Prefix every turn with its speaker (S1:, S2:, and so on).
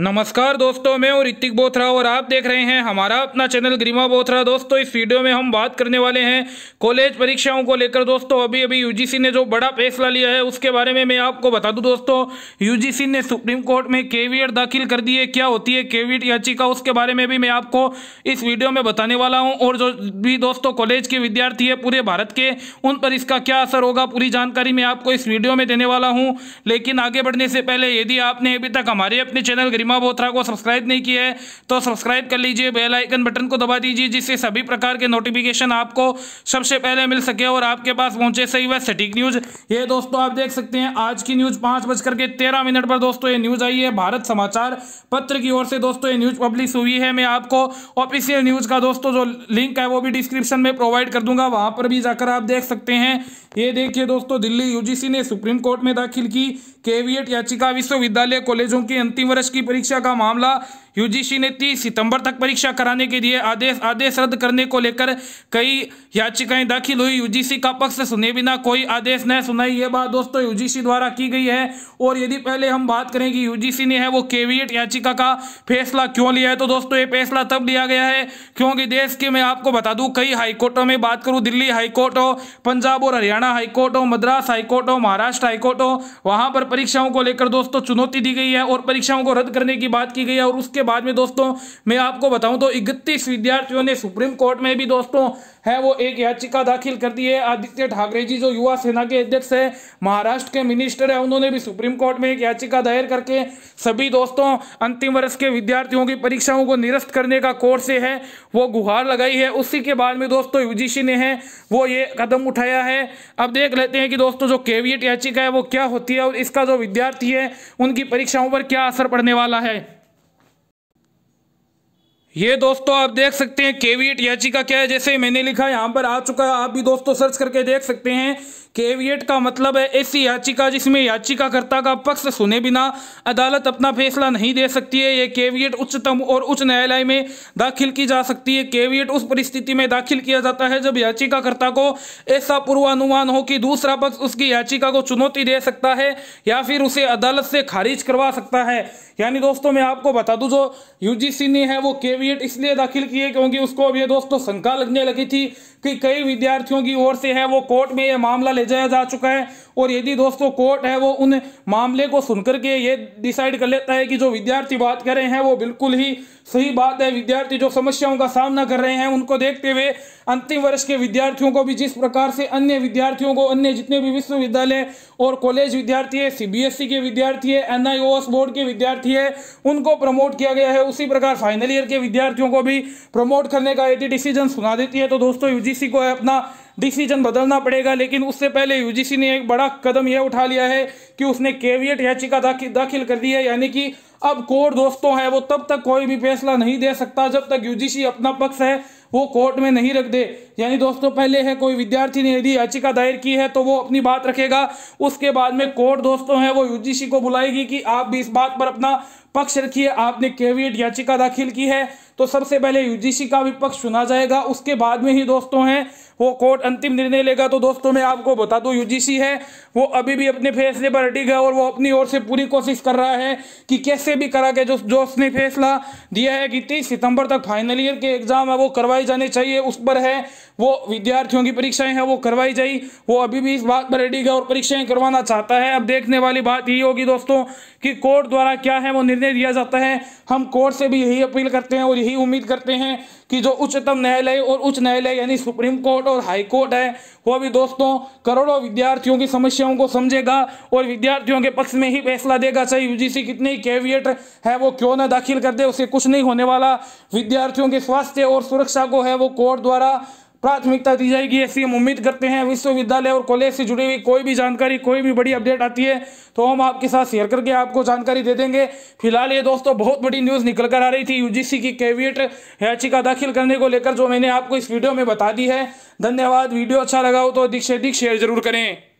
S1: नमस्कार दोस्तों मैं और ऋतिक बोथरा और आप देख रहे हैं हमारा अपना चैनल ग्रीमा बोथरा दोस्तों इस वीडियो में हम बात करने वाले हैं कॉलेज परीक्षाओं को लेकर दोस्तों अभी अभी यूजीसी ने जो बड़ा फैसला लिया है उसके बारे में मैं आपको बता दूं दोस्तों यूजीसी ने सुप्रीम कोर्ट में केवीएट दाखिल कर दी है क्या होती है केवीएट याचिका उसके बारे में भी मैं आपको इस वीडियो में बताने वाला हूँ और जो भी दोस्तों कॉलेज के विद्यार्थी है पूरे भारत के उन पर इसका क्या असर होगा पूरी जानकारी मैं आपको इस वीडियो में देने वाला हूँ लेकिन आगे बढ़ने से पहले यदि आपने अभी तक हमारे अपने चैनल गरिमा बोथरा को सब्सक्राइब नहीं किया है तो सब्सक्राइब कर लीजिए बेल आइकन बटन को दबा दीजिए जिससे सभी प्रकार के नोटिफिकेशन आपको सबसे पहले मिल सके और आपके पास पहुंचे सही व सटीक न्यूज ये दोस्तों आप देख सकते हैं आज की न्यूज पांच बजकर के तेरह मिनट पर दोस्तों ये न्यूज आई है भारत समाचार पत्र की ओर से दोस्तों ये न्यूज पब्लिश हुई है मैं आपको ऑफिशियल न्यूज का दोस्तों जो लिंक है वो भी डिस्क्रिप्शन में प्रोवाइड कर दूंगा वहां पर भी जाकर आप देख सकते हैं ये देखिए दोस्तों दिल्ली यूजीसी ने सुप्रीम कोर्ट में दाखिल की केवीएट याचिका विश्वविद्यालय कॉलेजों की अंतिम वर्ष की परीक्षा का मामला यूजीसी ने 30 सितंबर तक परीक्षा कराने के लिए आदेश आदेश रद्द करने को लेकर कई याचिकाएं दाखिल हुई यूजीसी का पक्ष सुने बिना कोई आदेश न सुनाई ये बात दोस्तों यूजीसी द्वारा की गई है और यदि पहले हम बात करें कि यूजीसी ने है वो केवियट याचिका का फैसला क्यों लिया है तो दोस्तों ये फैसला तब लिया गया है क्योंकि देश के मैं आपको बता दूँ कई हाईकोर्टों में बात करूँ दिल्ली हाईकोर्ट हो पंजाब और हरियाणा हाईकोर्ट हो मद्रास हाईकोर्ट हो महाराष्ट्र हाईकोर्ट हो वहां पर परीक्षाओं को लेकर दोस्तों चुनौती दी गई है और परीक्षाओं को रद्द करने की बात की गई है और उसके उसके बाद में दोस्तों मैं आपको बताऊं तो इकतीस विद्यार्थियों ने सुप्रीम कोर्ट में भी दोस्तों है वो एक याचिका दाखिल कर दी है आदित्य ठाकरे जी जो युवा सेना के अध्यक्ष है महाराष्ट्र के मिनिस्टर है उन्होंने भी सुप्रीम कोर्ट में एक याचिका दायर करके सभी दोस्तों अंतिम वर्ष के विद्यार्थियों की परीक्षाओं को निरस्त करने का कोर्ट से है वो गुहार लगाई है उसी के बाद में दोस्तों यू ने है वो ये कदम उठाया है अब देख लेते हैं कि दोस्तों जो केवीएट याचिका है वो क्या होती है और इसका जो विद्यार्थी है उनकी परीक्षाओं पर क्या असर पड़ने वाला है ये दोस्तों आप देख सकते हैं केवीएट याचिका क्या है जैसे मैंने लिखा यहाँ पर आ चुका है आप भी दोस्तों सर्च करके देख सकते हैं केवियट का मतलब है ऐसी याचिका जिसमें याचिकाकर्ता का पक्ष सुने बिना अदालत अपना फैसला नहीं दे सकती है यह केवियट उच्चतम और उच्च न्यायालय में दाखिल की जा सकती है केवियट उस परिस्थिति में दाखिल किया जाता है जब याचिकाकर्ता को ऐसा पूर्वानुमान हो कि दूसरा पक्ष उसकी याचिका को चुनौती दे सकता है या फिर उसे अदालत से खारिज करवा सकता है यानी दोस्तों मैं आपको बता दूं जो यूजीसी ने है वो केवियट इसलिए दाखिल किए क्योंकि उसको अब ये दोस्तों शंका लगने लगी थी कि कई विद्यार्थियों की ओर से है वो कोर्ट में यह मामला ले जाया जा चुका है और यदि दोस्तों कोर्ट है वो उन मामले को सुनकर के ये डिसाइड कर लेता है कि जो विद्यार्थी बात कर रहे हैं वो बिल्कुल ही सही बात है विद्यार्थी जो समस्याओं का सामना कर रहे हैं उनको देखते हुए अंतिम वर्ष के विद्यार्थियों को भी जिस प्रकार से अन्य विद्यार्थियों को अन्य जितने भी विश्वविद्यालय और कॉलेज विद्यार्थी है सीबीएसई e के विद्यार्थी है एनआईओएस बोर्ड के विद्यार्थी है उनको प्रमोट किया गया है उसी प्रकार फाइनल ईयर के विद्यार्थियों को भी प्रमोट करने का यदि डिसीजन सुना देती है तो दोस्तों यूजी यूजीसी को अपना डिसीजन बदलना पड़ेगा लेकिन उससे पहले यूजीसी ने एक बड़ा कदम यह उठा लिया है कि उसने केवियट याचिका दाखिल कर दी है यानी कि अब कोर्ट दोस्तों है वो तब तक कोई भी फैसला नहीं दे सकता जब तक यूजीसी अपना पक्ष है वो कोर्ट में नहीं रख दे यानी दोस्तों पहले है कोई विद्यार्थी ने यदि याचिका दायर की है तो वो अपनी बात रखेगा उसके बाद में कोर्ट दोस्तों है वो यूजीसी को बुलाएगी कि आप भी इस बात पर अपना पक्ष रखिए आपने केवियट याचिका दाखिल की है तो सबसे पहले यूजीसी का विपक्ष सुना जाएगा उसके बाद में ही दोस्तों हैं वो कोर्ट अंतिम निर्णय लेगा तो दोस्तों मैं आपको बता दूं यूजीसी है वो अभी भी अपने फैसले पर अटिक है और वो अपनी ओर से पूरी कोशिश कर रहा है कि कैसे भी करा के जो जो उसने फैसला दिया है कि तीस सितंबर तक फाइनल ईयर के एग्जाम है वो करवाई जाने चाहिए उस पर है वो विद्यार्थियों की परीक्षाएं हैं वो करवाई जाए वो अभी भी इस बात पर अटिक है और परीक्षाएं करवाना चाहता है अब देखने वाली बात यही होगी दोस्तों कि कोर्ट द्वारा क्या है वो निर्णय दिया जाता है हम कोर्ट से भी यही अपील करते हैं और यही यही उम्मीद करते हैं कि जो उच्चतम न्यायालय और उच्च न्यायालय यानी सुप्रीम कोर्ट और हाई कोर्ट है वो भी दोस्तों करोड़ों विद्यार्थियों की समस्याओं को समझेगा और विद्यार्थियों के पक्ष में ही फैसला देगा चाहे यूजीसी कितने कैवियट है वो क्यों ना दाखिल कर दे उसे कुछ नहीं होने वाला विद्यार्थियों के स्वास्थ्य और सुरक्षा को है वो कोर्ट द्वारा प्राथमिकता दी जाएगी ऐसी हम उम्मीद करते हैं विश्वविद्यालय और कॉलेज से जुड़ी हुई कोई भी जानकारी कोई भी बड़ी अपडेट आती है तो हम आपके साथ शेयर करके आपको जानकारी दे देंगे फिलहाल ये दोस्तों बहुत बड़ी न्यूज़ निकल कर आ रही थी यू की कैविएट याचिका दाखिल करने को लेकर जो मैंने आपको इस वीडियो में बता दी है धन्यवाद वीडियो अच्छा लगा हो तो अधिक से अधिक शेयर जरूर करें